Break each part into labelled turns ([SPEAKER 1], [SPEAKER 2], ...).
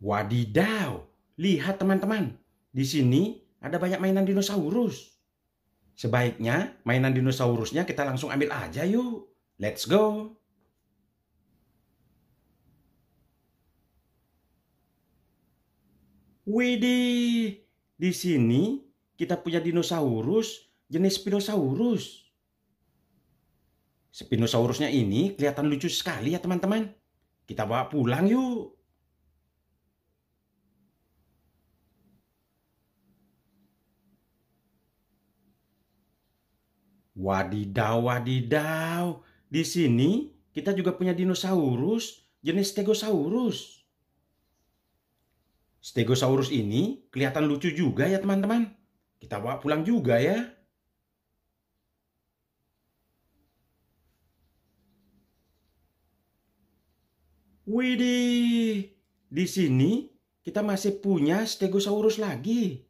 [SPEAKER 1] Wadidaw, lihat teman-teman. Di sini ada banyak mainan dinosaurus. Sebaiknya mainan dinosaurusnya kita langsung ambil aja yuk. Let's go. Widih, di sini kita punya dinosaurus jenis Spinosaurus. Spinosaurusnya ini kelihatan lucu sekali ya teman-teman. Kita bawa pulang yuk. Wadidaw, wadidaw. Di sini kita juga punya dinosaurus jenis Stegosaurus. Stegosaurus ini kelihatan lucu juga ya teman-teman. Kita bawa pulang juga ya. Widih, di sini kita masih punya Stegosaurus lagi.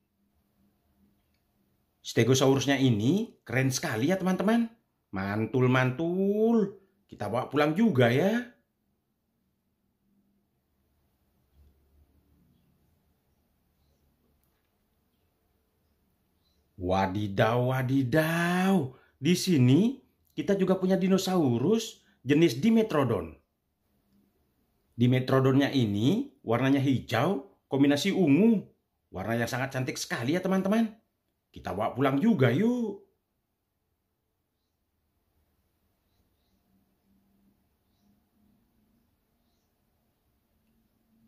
[SPEAKER 1] Stegosaurusnya ini keren sekali ya teman-teman. Mantul-mantul. Kita bawa pulang juga ya. Wadidaw, wadidaw. Di sini kita juga punya dinosaurus jenis Dimetrodon. Dimetrodonnya ini warnanya hijau kombinasi ungu. Warna yang sangat cantik sekali ya teman-teman. Kita bawa pulang juga yuk.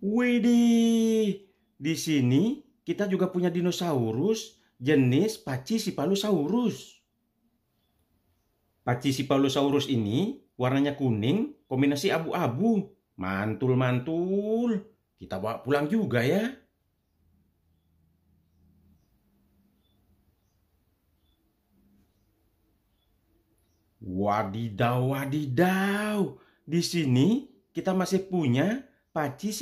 [SPEAKER 1] Widi, di sini kita juga punya dinosaurus jenis Pachycephalosaurus. Pachycephalosaurus ini warnanya kuning, kombinasi abu-abu. Mantul-mantul. Kita bawa pulang juga ya. Wadidaw, wadidaw. Di sini kita masih punya Paci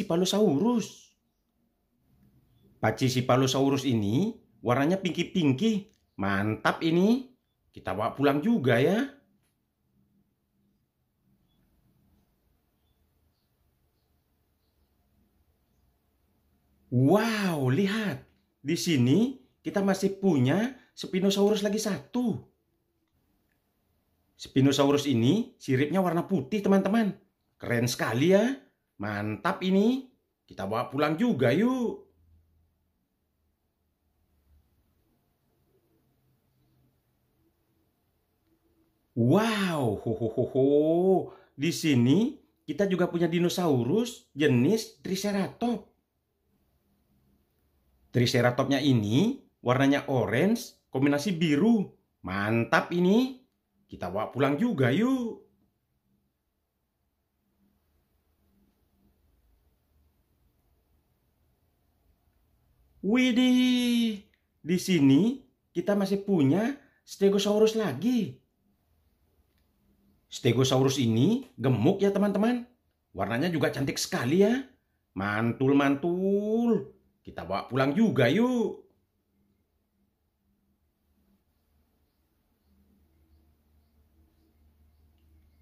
[SPEAKER 1] Paci Sipalosaurus ini warnanya pinki-pinki. Mantap ini. Kita bawa pulang juga ya. Wow, lihat. Di sini kita masih punya Spinosaurus lagi satu. Spinosaurus ini siripnya warna putih teman-teman. Keren sekali ya. Mantap ini. Kita bawa pulang juga yuk. Wow, ho, ho, ho, ho. di sini kita juga punya dinosaurus jenis Triceratops. Triceratopsnya ini warnanya orange kombinasi biru. Mantap ini. Kita bawa pulang juga yuk. Widih, di sini kita masih punya Stegosaurus lagi. Stegosaurus ini gemuk ya teman-teman. Warnanya juga cantik sekali ya. Mantul-mantul. Kita bawa pulang juga yuk.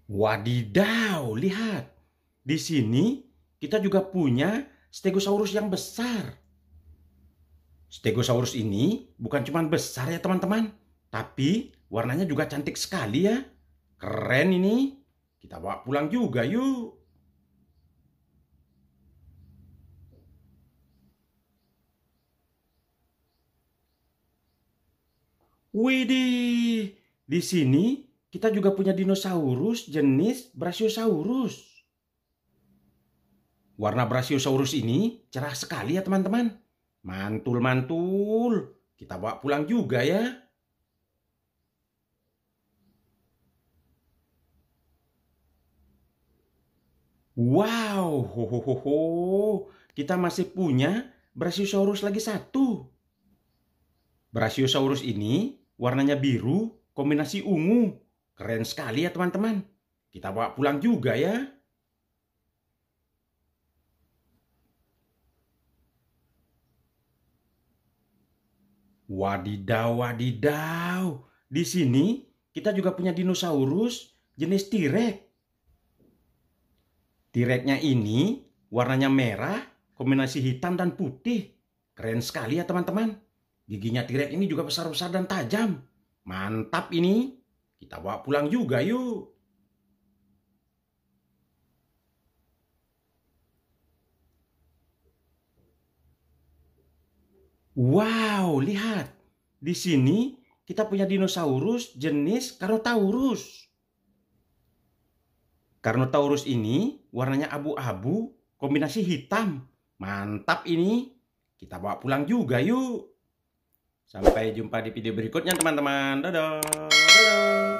[SPEAKER 1] Wadidaw, lihat. Di sini kita juga punya stegosaurus yang besar. Stegosaurus ini bukan cuma besar ya teman-teman, tapi warnanya juga cantik sekali ya. Keren ini. Kita bawa pulang juga yuk. Widih, di sini kita juga punya dinosaurus jenis Brachiosaurus. Warna Brachiosaurus ini cerah sekali ya teman-teman. Mantul-mantul. Kita bawa pulang juga ya. Wow, ho, ho, ho, ho. kita masih punya Brachiosaurus lagi satu. Brachiosaurus ini warnanya biru kombinasi ungu Keren sekali ya teman-teman. Kita bawa pulang juga ya. Wadidaw, wadidaw. Di sini kita juga punya dinosaurus jenis T-Rex. T-Rexnya ini warnanya merah, kombinasi hitam dan putih. Keren sekali ya teman-teman. Giginya T-Rex ini juga besar-besar dan tajam. Mantap ini. Kita bawa pulang juga yuk. Wow, lihat. Di sini kita punya dinosaurus jenis Carnotaurus. Carnotaurus ini warnanya abu-abu kombinasi hitam. Mantap ini. Kita bawa pulang juga yuk. Sampai jumpa di video berikutnya teman-teman. Dadah. Dadah.